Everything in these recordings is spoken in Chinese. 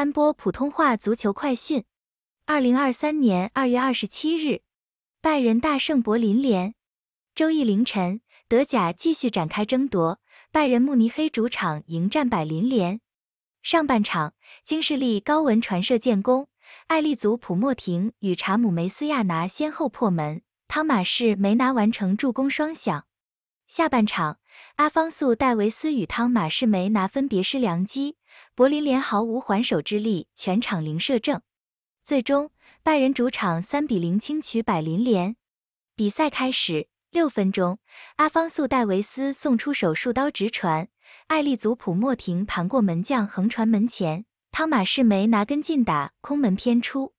三播普通话足球快讯：二零二三年二月二十七日，拜仁大胜柏林联。周一凌晨，德甲继续展开争夺，拜仁慕尼黑主场迎战柏林联。上半场，京士力高文传射建功，艾利祖普莫廷与查姆梅斯亚拿先后破门，汤马士梅拿完成助攻双响。下半场，阿方素戴维斯与汤马士梅拿分别失良机。柏林联毫无还手之力，全场零射正。最终，拜仁主场三比零轻取柏林联。比赛开始六分钟，阿方素戴维斯送出手术刀直传，艾利祖普莫廷盘过门将横传门前，汤马士梅拿跟进打空门偏出。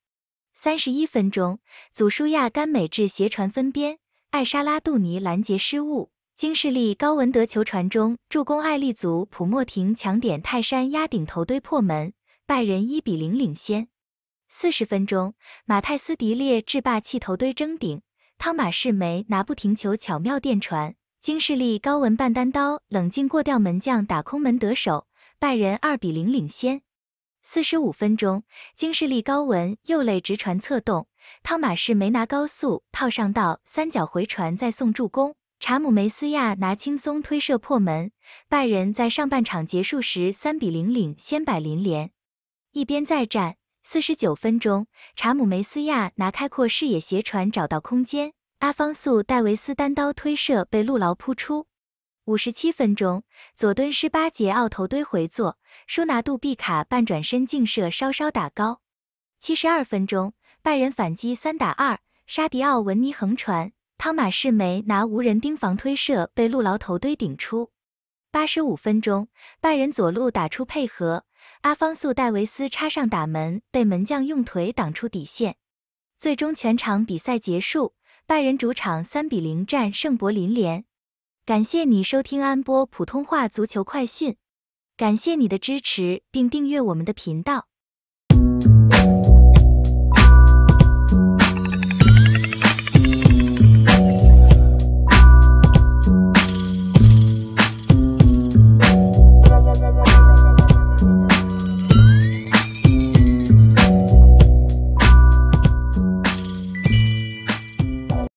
三十一分钟，祖舒亚甘美智斜传分边，艾沙拉杜尼拦截失误。京士利高文德球传中助攻艾利祖普莫廷抢点泰山压顶头堆破门，拜仁一比零领先。四十分钟，马泰斯迪列制霸气头堆争顶，汤马士梅拿不停球巧妙垫传，京士利高文半单刀冷静过掉门将打空门得手，拜仁二比零领先。四十五分钟，京士利高文右肋直传侧动，汤马士梅拿高速套上到三角回传再送助攻。查姆梅斯亚拿轻松推射破门，拜仁在上半场结束时三比零领先百林联。一边再战，四十九分钟，查姆梅斯亚拿开阔视野斜传找到空间，阿方素戴维斯单刀推射被路劳扑出。五十七分钟，左敦施巴杰奥头堆回做，舒拿杜毕卡半转身劲射稍稍打高。七十二分钟，拜仁反击三打二，沙迪奥文尼横传。汤马士梅拿无人盯防推射被路牢头堆顶出，八十五分钟，拜仁左路打出配合，阿方素戴维斯插上打门被门将用腿挡出底线。最终全场比赛结束，拜仁主场三比零战胜柏林联。感谢你收听安波普通话足球快讯，感谢你的支持并订阅我们的频道。